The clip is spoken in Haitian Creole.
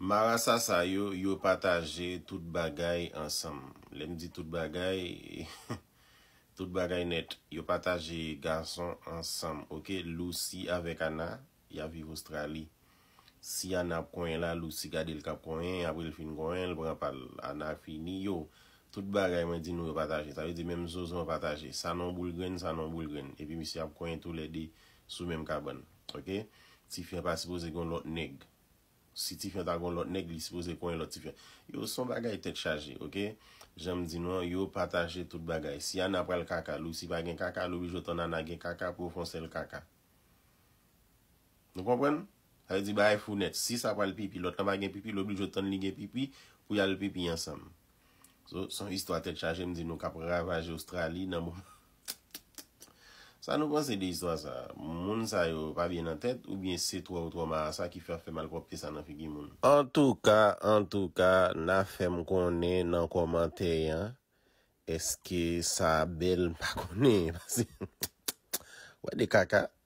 Mara sa sa yo, yo pataje tout bagay ansam. Le mi di tout bagay net. Yo pataje garson ansam. Ok, lousi avek ana, yaviv Australi. Si ana ap kwen la, lousi gade l kap kwen, ap wil fin kwen, l bran pal ana fini yo. Tout bagay man di nou yo pataje. Ta vi di menm zozo yo pataje. Sanon boulgen, sanon boulgen. E pi misi ap kwen tou ledi sou menm kaban. Ok, ti fin pasipo zekon lot neg. Si ti fwen tagon lòt negli, si pou zè kwen lòt ti fwen. Yo, son bagay tet chaje, ok? Je m di nou, yo pataje tout bagay. Si an apre l kaka, lò si bagay kaka, lò bi jò ton an agen kaka pou fonse l kaka. Nou kompwen? Ha di bay e founet. Si sa apre l pipi, lòt nan bagay pipi, lò bi jò ton ligye pipi pou yal pipi yansam. Son histwa tet chaje, m di nou, kapre ravaje Australi nan mou. Sa nou konse de jiswa sa, moun sa yo pa bien nan tet ou bien se tro ou tro ma sa ki fè fè mal krop te sa nan figi moun. En tou ka, en tou ka, na fè m konen nan komante yan, eske sa bel m pa konen. Wade kaka.